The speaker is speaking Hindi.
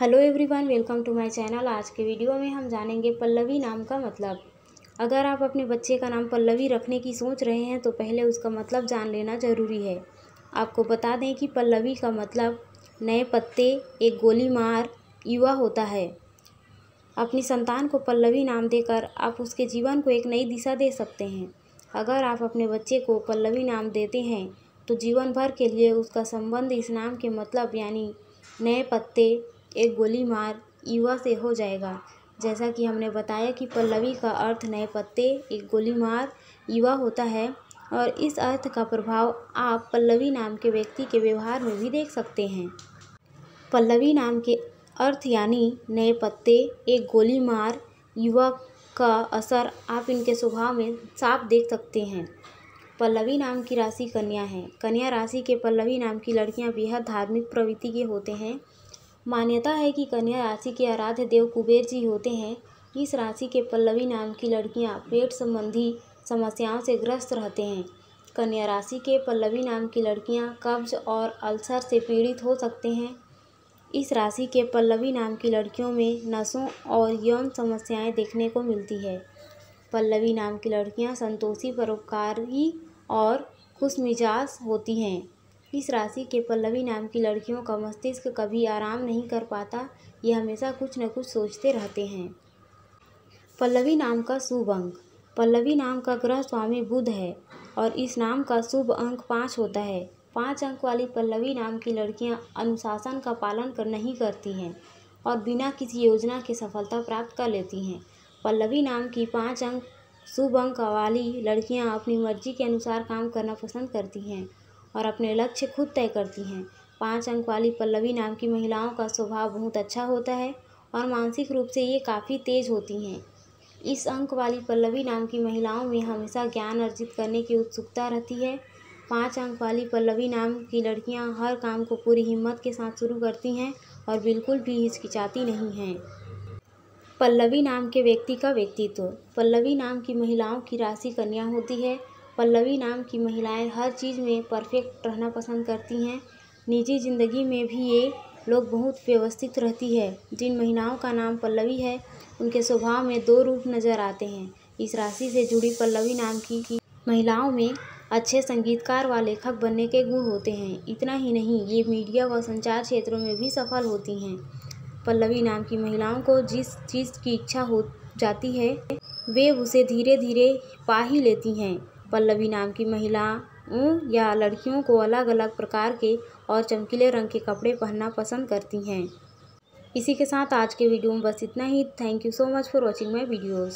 hello everyone welcome to my channel आज के वीडियो में हम जानेंगे पल्लवी नाम का मतलब अगर आप अपने बच्चे का नाम पल्लवी रखने की सोच रहे हैं तो पहले उसका मतलब जान लेना ज़रूरी है आपको बता दें कि पल्लवी का मतलब नए पत्ते एक गोली मार युवा होता है अपनी संतान को पल्लवी नाम देकर आप उसके जीवन को एक नई दिशा दे सकते हैं अगर आप अपने बच्चे को पल्लवी नाम देते हैं तो जीवन भर के लिए उसका संबंध इस नाम के मतलब यानी नए पत्ते एक गोली मार युवा से हो जाएगा जैसा कि हमने बताया कि पल्लवी का अर्थ नए पत्ते एक गोली मार युवा होता है और इस अर्थ का प्रभाव आप पल्लवी नाम के व्यक्ति के व्यवहार में भी देख सकते हैं पल्लवी नाम के अर्थ यानी नए पत्ते एक गोली मार युवा का असर आप इनके स्वभाव में साफ देख सकते हैं पल्लवी नाम की राशि कन्या है कन्या राशि के पल्लवी नाम की लड़कियां बेहद धार्मिक प्रवृत्ति के होते हैं मान्यता है कि कन्या राशि के आराध्य देव कुबेर जी होते हैं इस राशि के पल्लवी नाम की लड़कियां पेट संबंधी समस्याओं से ग्रस्त रहते हैं कन्या राशि के पल्लवी नाम की लड़कियां कब्ज और अल्सर से पीड़ित हो सकते हैं इस राशि के पल्लवी नाम की लड़कियों में नसों और यौन समस्याएं देखने को मिलती है पल्लवी नाम की लड़कियां संतोषी परोपकारी और खुश मिजाज होती हैं इस राशि के पल्लवी नाम की लड़कियों का मस्तिष्क कभी आराम नहीं कर पाता ये हमेशा कुछ न कुछ सोचते रहते हैं पल्लवी नाम का शुभ अंक पल्लवी नाम का ग्रह स्वामी बुध है और इस नाम का शुभ अंक पाँच होता है पाँच अंक वाली पल्लवी नाम की लड़कियां अनुशासन का पालन कर नहीं करती हैं और बिना किसी योजना के सफलता प्राप्त कर लेती हैं पल्लवी नाम की पाँच अंक शुभ अंक वाली लड़कियाँ अपनी मर्जी के अनुसार काम करना पसंद करती हैं और अपने लक्ष्य खुद तय करती हैं पाँच अंक वाली पल्लवी नाम की महिलाओं का स्वभाव बहुत अच्छा होता है और मानसिक रूप से ये काफ़ी तेज होती हैं इस अंक वाली पल्लवी नाम की महिलाओं में हमेशा ज्ञान अर्जित करने की उत्सुकता रहती है पाँच अंक वाली पल्लवी नाम की लड़कियां हर काम को पूरी हिम्मत के साथ शुरू करती हैं और बिल्कुल भी हिचकिचाती नहीं हैं पल्लवी नाम के व्यक्ति का व्यक्तित्व पल्लवी नाम की महिलाओं की राशि कन्या होती है पल्लवी नाम की महिलाएं हर चीज़ में परफेक्ट रहना पसंद करती हैं निजी ज़िंदगी में भी ये लोग बहुत व्यवस्थित रहती है जिन महिलाओं का नाम पल्लवी है उनके स्वभाव में दो रूप नज़र आते हैं इस राशि से जुड़ी पल्लवी नाम की महिलाओं में अच्छे संगीतकार व लेखक बनने के गुण होते हैं इतना ही नहीं ये मीडिया व संचार क्षेत्रों में भी सफल होती हैं पल्लवी नाम की महिलाओं को जिस चीज़ की इच्छा हो जाती है वे उसे धीरे धीरे पा ही लेती हैं पल्लवी नाम की महिलाओं या लड़कियों को अलग अलग प्रकार के और चमकीले रंग के कपड़े पहनना पसंद करती हैं इसी के साथ आज के वीडियो में बस इतना ही thank you so much for watching my videos